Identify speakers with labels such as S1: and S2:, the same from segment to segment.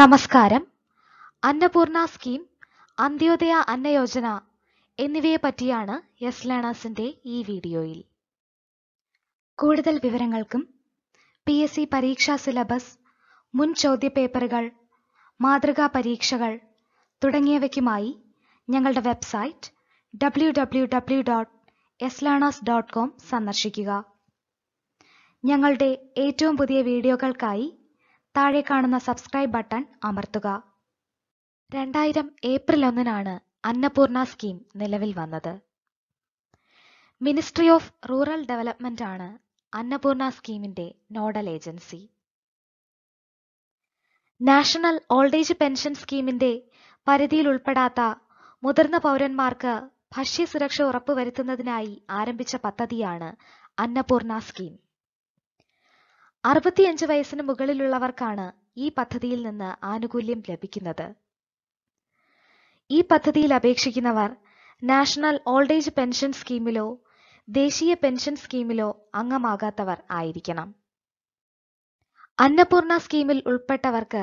S1: നമസ്കാരം അന്നപൂർണ സ്കീം അന്ത്യോദയ അന്നയോജന എന്നിവയെ പറ്റിയാണ് യെസ് ലേണേഴ്സിന്റെ ഈ വീഡിയോയിൽ കൂടുതൽ വിവരങ്ങൾക്കും പി എസ് സി പരീക്ഷാ സിലബസ് മുൻ ചോദ്യപേപ്പറുകൾ മാതൃകാ പരീക്ഷകൾ തുടങ്ങിയവയ്ക്കുമായി ഞങ്ങളുടെ website W W W dot S learners dot com സന്ദർശിക്കുക ഞങ്ങളുടെ ഏറ്റവും പുതിയ വീഡിയോകൾക്കായി താഴെ കാണുന്ന സബ്സ്ക്രൈബ് ബട്ടൺ അമർത്തുക രണ്ടായിരം ഏപ്രിൽ ഒന്നിനാണ് അന്നപൂർണ സ്കീം നിലവിൽ വന്നത് മിനിസ്ട്രി ഓഫ് റൂറൽ ഡെവലപ്മെന്റ് ആണ് അന്നപൂർണ സ്കീമിന്റെ nodal agency national old age pension സ്കീമിന്റെ പരിധിയിൽ ഉൾപ്പെടാത്ത മുതിർന്ന പൗരന്മാർക്ക് ഭക്ഷ്യസുരക്ഷ ഉറപ്പുവരുത്തുന്നതിനായി ആരംഭിച്ച പദ്ധതിയാണ് അന്നപൂർണ സ്കീം അറുപത്തിയഞ്ച് വയസ്സിന് മുകളിലുള്ളവർക്കാണ് ഈ പദ്ധതിയിൽ നിന്ന് ആനുകൂല്യം ലഭിക്കുന്നത് ഈ പദ്ധതിയിൽ അപേക്ഷിക്കുന്നവർ നാഷണൽ ഓൾഡ് ഏജ് പെൻഷൻ സ്കീമിലോ ദേശീയ പെൻഷൻ സ്കീമിലോ അംഗമാകാത്തവർ ആയിരിക്കണം അന്നപൂർണ സ്കീമിൽ ഉൾപ്പെട്ടവർക്ക്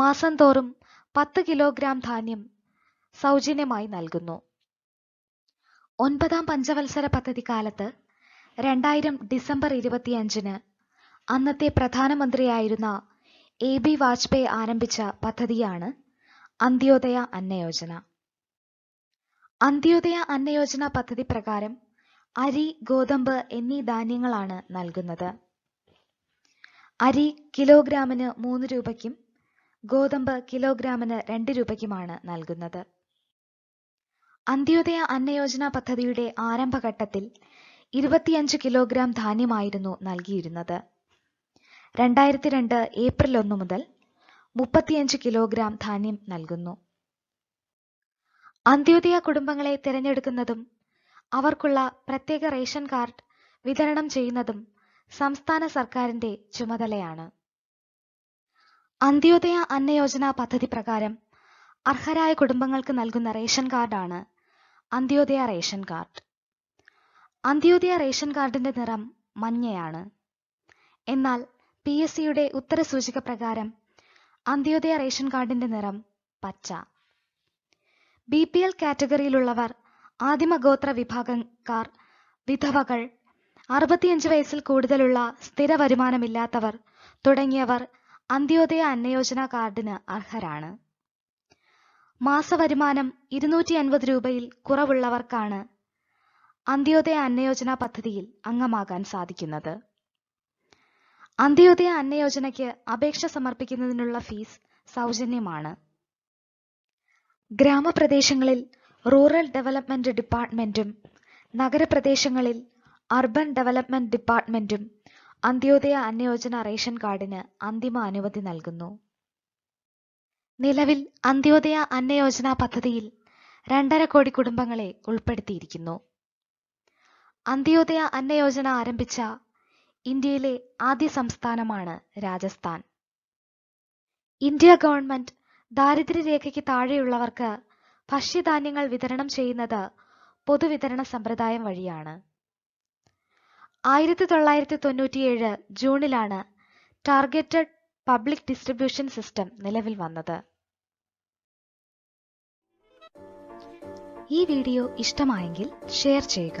S1: മാസം തോറും പത്ത് കിലോഗ്രാം ധാന്യം സൗജന്യമായി നൽകുന്നു ഒൻപതാം പഞ്ചവത്സര പദ്ധതി കാലത്ത് രണ്ടായിരം ഡിസംബർ ഇരുപത്തിയഞ്ചിന് അന്നത്തെ പ്രധാനമന്ത്രിയായിരുന്ന എ ബി വാജ്പേയി ആരംഭിച്ച പദ്ധതിയാണ് അന്ത്യോദയ അന്നയോജന അന്ത്യോദയ അന്നയോജന പദ്ധതി പ്രകാരം അരി ഗോതമ്പ് എന്നീ ധാന്യങ്ങളാണ് നൽകുന്നത് അരി കിലോഗ്രാമിന് മൂന്ന് രൂപയ്ക്കും ഗോതമ്പ് കിലോഗ്രാമിന് രണ്ട് രൂപയ്ക്കുമാണ് നൽകുന്നത് അന്ത്യോദയ അന്നയോജന പദ്ധതിയുടെ ആരംഭഘട്ടത്തിൽ ഇരുപത്തിയഞ്ച് കിലോഗ്രാം ധാന്യമായിരുന്നു നൽകിയിരുന്നത് രണ്ടായിരത്തി രണ്ട് ഏപ്രിൽ ഒന്ന് മുതൽ മുപ്പത്തിയഞ്ച് കിലോഗ്രാം ധാന്യം നൽകുന്നു അന്ത്യോദയ കുടുംബങ്ങളെ തിരഞ്ഞെടുക്കുന്നതും അവർക്കുള്ള പ്രത്യേക റേഷൻ കാർഡ് വിതരണം ചെയ്യുന്നതും സംസ്ഥാന സർക്കാരിന്റെ ചുമതലയാണ് അന്ത്യോദയ അന്നയോജന പദ്ധതി പ്രകാരം അർഹരായ കുടുംബങ്ങൾക്ക് നൽകുന്ന റേഷൻ കാർഡാണ് Antyodaya ration card Antyodaya ration കാർഡിന്റെ നിറം മഞ്ഞയാണ് എന്നാൽ പി എസ് സിയുടെ ഉത്തരസൂചിക പ്രകാരം അന്ത്യോദയ റേഷൻ കാർഡിന്റെ നിറം പച്ച ബി പി എൽ കാറ്റഗറിയിലുള്ളവർ ആദിമഗോത്ര വിഭാഗക്കാർ വിധവകൾ അറുപത്തിയഞ്ച് വയസ്സിൽ കൂടുതലുള്ള സ്ഥിര വരുമാനമില്ലാത്തവർ തുടങ്ങിയവർ അന്ത്യോദയ അന്നയോജന കാർഡിന് അർഹരാണ് മാസവരുമാനം ഇരുന്നൂറ്റി അൻപത് രൂപയിൽ കുറവുള്ളവർക്കാണ് അന്ത്യോദയ അന്നയോജന പദ്ധതിയിൽ അംഗമാകാൻ സാധിക്കുന്നത് അന്ത്യോദയ അന്നയോജനയ്ക്ക് അപേക്ഷ സമർപ്പിക്കുന്നതിനുള്ള ഫീസ് സൗജന്യമാണ് ഗ്രാമപ്രദേശങ്ങളിൽ rural development ഡിപ്പാർട്ട്മെന്റും നഗരപ്രദേശങ്ങളിൽ urban development ഡിപ്പാർട്ട്മെന്റും Antyodaya Anna Yojana ration കാർഡിന് അന്തിമ അനുമതി നൽകുന്നു നിലവിൽ അന്ത്യോദയ അന്നയോജന പദ്ധതിയിൽ രണ്ടര കോടി കുടുംബങ്ങളെ ഉൾപ്പെടുത്തിയിരിക്കുന്നു അന്ത്യോദയ അന്നയോജന ആരംഭിച്ച ഇന്ത്യയിലെ ആദ്യ സംസ്ഥാനമാണ് രാജസ്ഥാൻ ഇന്ത്യ ഗവൺമെന്റ് ദാരിദ്ര്യരേഖയ്ക്ക് താഴെയുള്ളവർക്ക് ഭക്ഷ്യധാന്യങ്ങൾ വിതരണം ചെയ്യുന്നത് പൊതുവിതരണ സമ്പ്രദായം വഴിയാണ് ആയിരത്തി തൊള്ളായിരത്തി തൊണ്ണൂറ്റിയേഴ് ജൂണിലാണ് ടാർഗറ്റഡ് പബ്ലിക് ഡിസ്ട്രിബ്യൂഷൻ സിസ്റ്റം നിലവിൽ വന്നത് ഈ വീഡിയോ ഇഷ്ടമായെങ്കിൽ ഷെയർ ചെയ്യുക